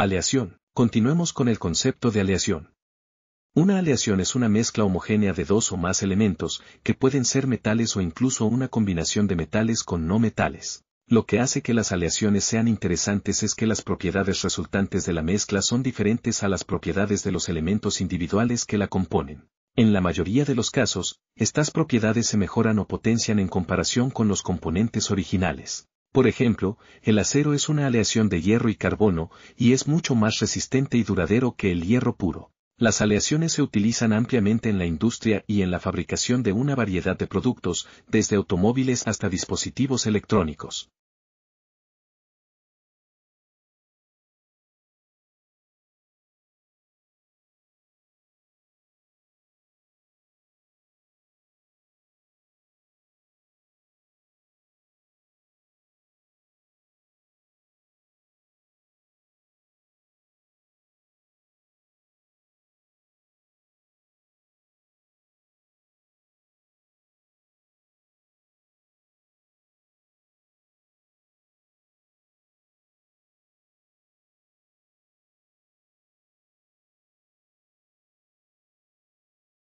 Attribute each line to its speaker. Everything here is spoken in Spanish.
Speaker 1: Aleación. Continuemos con el concepto de aleación. Una aleación es una mezcla homogénea de dos o más elementos, que pueden ser metales o incluso una combinación de metales con no metales. Lo que hace que las aleaciones sean interesantes es que las propiedades resultantes de la mezcla son diferentes a las propiedades de los elementos individuales que la componen. En la mayoría de los casos, estas propiedades se mejoran o potencian en comparación con los componentes originales. Por ejemplo, el acero es una aleación de hierro y carbono, y es mucho más resistente y duradero que el hierro puro. Las aleaciones se utilizan ampliamente en la industria y en la fabricación de una variedad de productos, desde automóviles hasta
Speaker 2: dispositivos electrónicos.